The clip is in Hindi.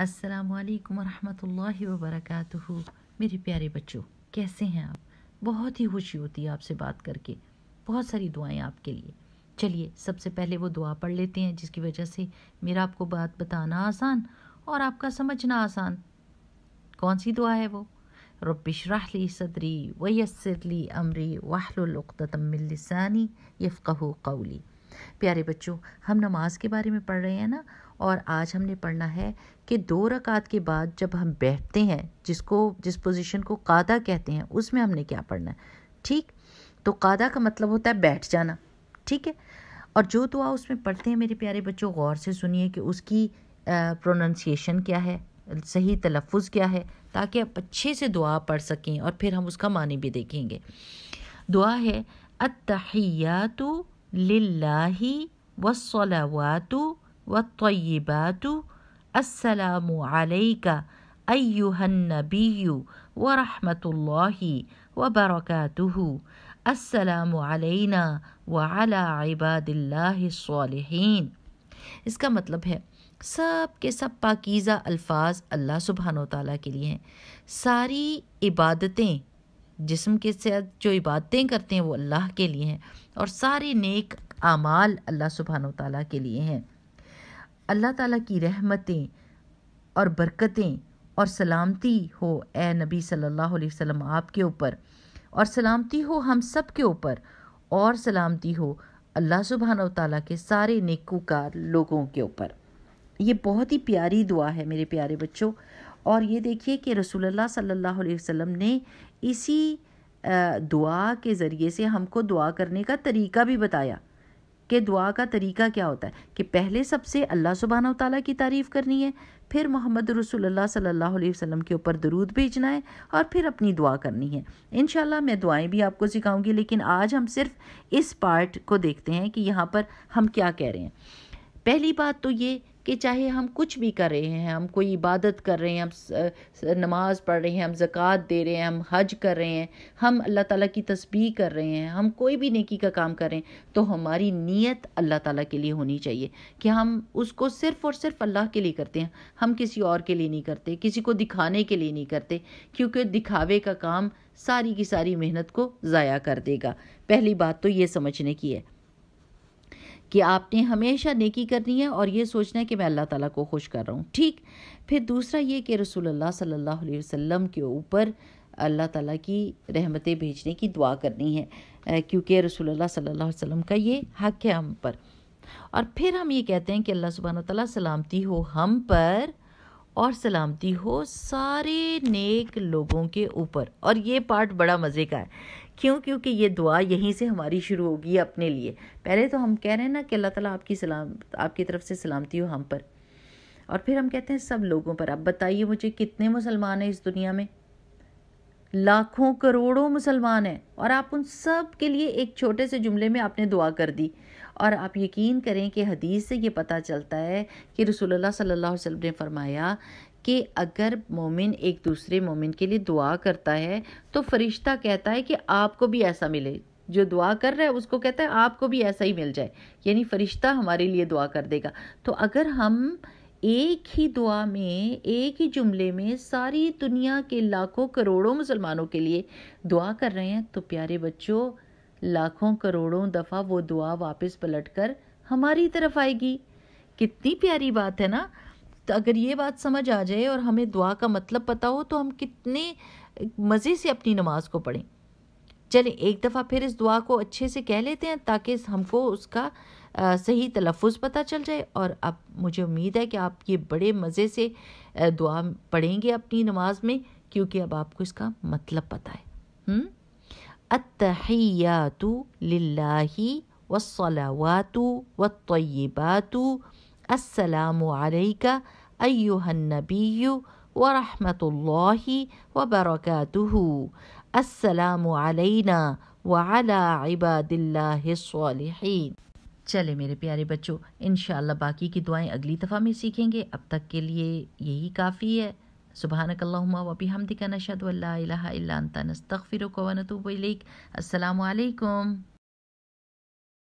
असलकम वरहमतुल्लाहि मेरे प्यारे बच्चों कैसे हैं आप बहुत ही खुशी होती है आपसे बात करके बहुत सारी दुआएं आपके लिए चलिए सबसे पहले वो दुआ पढ़ लेते हैं जिसकी वजह से मेरा आपको बात बताना आसान और आपका समझना आसान कौन सी दुआ है वो रबिशराहली सदरी वयसरली अमरी वाहलतमिलसानी कहो कौली प्यारे बच्चों हम नमाज के बारे में पढ़ रहे हैं ना और आज हमने पढ़ना है कि दो रकात के बाद जब हम बैठते हैं जिसको जिस पोजीशन को कादा कहते हैं उसमें हमने क्या पढ़ना है ठीक तो कादा का मतलब होता है बैठ जाना ठीक है और जो दुआ उसमें पढ़ते हैं मेरे प्यारे बच्चों गौर से सुनिए कि उसकी प्रोनंसिएशन क्या है सही तलफ़ क्या है ताकि आप अच्छे से दुआ पढ़ सकें और फिर हम उसका मानी भी देखेंगे दुआ है अतहियातु लाही वसलावातु والطيبات السلام عليك أيها النبي ورحمة الله وبركاته السلام علينا وعلى عباد الله الصالحين इसका मतलब है सब के सब पाकिज़ा अल्फाज अल्लाह सुबहान ताली के लिए हैं सारी इबादतें जिसम के साथ जो इबादतें करते हैं वो अल्लाह के लिए हैं और सारे नेक आमाल अल्लाह सुबहान ताली के लिए हैं अल्लाह ताला की रहमतें और बरकतें और सलामती हो ए नबी सल्लल्लाहु अलैहि वसल्लम आपके ऊपर और सलामती हो हम सब के ऊपर और सलामती हो अल्लाह सुबहान तला के सारे नेकूकार लोगों के ऊपर ये बहुत ही प्यारी दुआ है मेरे प्यारे बच्चों और ये देखिए कि रसूल सल्ला वसम ने इसी दुआ के ज़रिए से हमको दुआ करने का तरीका भी बताया कि दुआ का तरीका क्या होता है कि पहले सबसे अल्लाह सुबहाना तला की तारीफ़ करनी है फिर मोहम्मद रसोल्ला सल्ला वसम के ऊपर दरूद भेजना है और फिर अपनी दुआ करनी है इन मैं दुआएं भी आपको सिखाऊंगी लेकिन आज हम सिर्फ इस पार्ट को देखते हैं कि यहाँ पर हम क्या कह रहे हैं पहली बात तो ये कि चाहे हम कुछ भी कर रहे हैं हम कोई इबादत कर रहे हैं हम नमाज़ पढ़ रहे हैं हम ज़क़़त दे रहे हैं हम हज कर रहे हैं हम अल्लाह ताला की तस्बीह कर रहे हैं हम कोई भी नेकी का काम कर रहे हैं तो हमारी नीयत अल्लाह ताला के लिए होनी चाहिए कि हम उसको सिर्फ़ और सिर्फ अल्लाह के लिए करते हैं हम किसी और के लिए नहीं करते किसी को दिखाने के लिए नहीं करते क्योंकि दिखावे का काम सारी की सारी मेहनत को ज़ाया कर देगा पहली बात तो ये समझने की है कि आपने हमेशा नेकी करनी है और ये सोचना है कि मैं अल्लाह ताला को खुश कर रहा हूँ ठीक फिर दूसरा ये कि अल्लाह सल्लल्लाहु अलैहि वसल्लम के ऊपर अल्लाह ताला की रहमतें भेजने की दुआ करनी है क्योंकि अल्लाह सल्लल्लाहु अलैहि वसल्लम का ये हक है हम पर और फिर हम ये कहते हैं कि अल्लाह सुबहाना तला सलामती हो हम पर और सलामती हो सारे नेक लोगों के ऊपर और ये पार्ट बड़ा मज़े का है क्यों क्योंकि ये दुआ यहीं से हमारी शुरू होगी अपने लिए पहले तो हम कह रहे हैं ना कि अल्लाह ताला आपकी सलाम आपकी तरफ से सलामती हो हम पर और फिर हम कहते हैं सब लोगों पर अब बताइए मुझे कितने मुसलमान हैं इस दुनिया में लाखों करोड़ों मुसलमान हैं और आप उन सब के लिए एक छोटे से जुमले में आपने दुआ कर दी और आप यकीन करें कि हदीस से ये पता चलता है कि रसूलुल्लाह सल्लल्लाहु अलैहि वसल्लम ने फरमाया कि अगर मोमिन एक दूसरे मोमिन के लिए दुआ करता है तो फरिश्ता कहता है कि आपको भी ऐसा मिले जो दुआ कर रहा है उसको कहता है आपको भी ऐसा ही मिल जाए यानी फरिश्ता हमारे लिए दुआ कर देगा तो अगर हम एक ही दुआ में एक ही जुमले में सारी दुनिया के लाखों करोड़ों मुसलमानों के लिए दुआ कर रहे हैं तो प्यारे बच्चों लाखों करोड़ों दफ़ा वो दुआ वापस पलट कर हमारी तरफ आएगी कितनी प्यारी बात है ना तो अगर ये बात समझ आ जाए और हमें दुआ का मतलब पता हो तो हम कितने मज़े से अपनी नमाज को पढ़ें चलें एक दफ़ा फिर इस दुआ को अच्छे से कह लेते हैं ताकि हमको उसका आ, सही तलफ़ पता चल जाए और अब मुझे उम्मीद है कि आप ये बड़े मज़े से दुआ पढ़ेंगे अपनी नमाज में क्योंकि अब आपको इसका मतलब पता है अतहयातु लाही वसलावातु वयबातु असलका अयुहनबी वरहमत ला वबरकू अस्सलाम अलैना व अला इबादिल्लाहिस्सालिहीन चले मेरे प्यारे बच्चों इन बाकी की दुआएं अगली दफ़ा में सीखेंगे अब तक के लिए यही काफ़ी है सुबहानकल्लहुम्मा व हमदिका नशद अल्ला इलाहा इल्ला अंता नस्तगफिरुक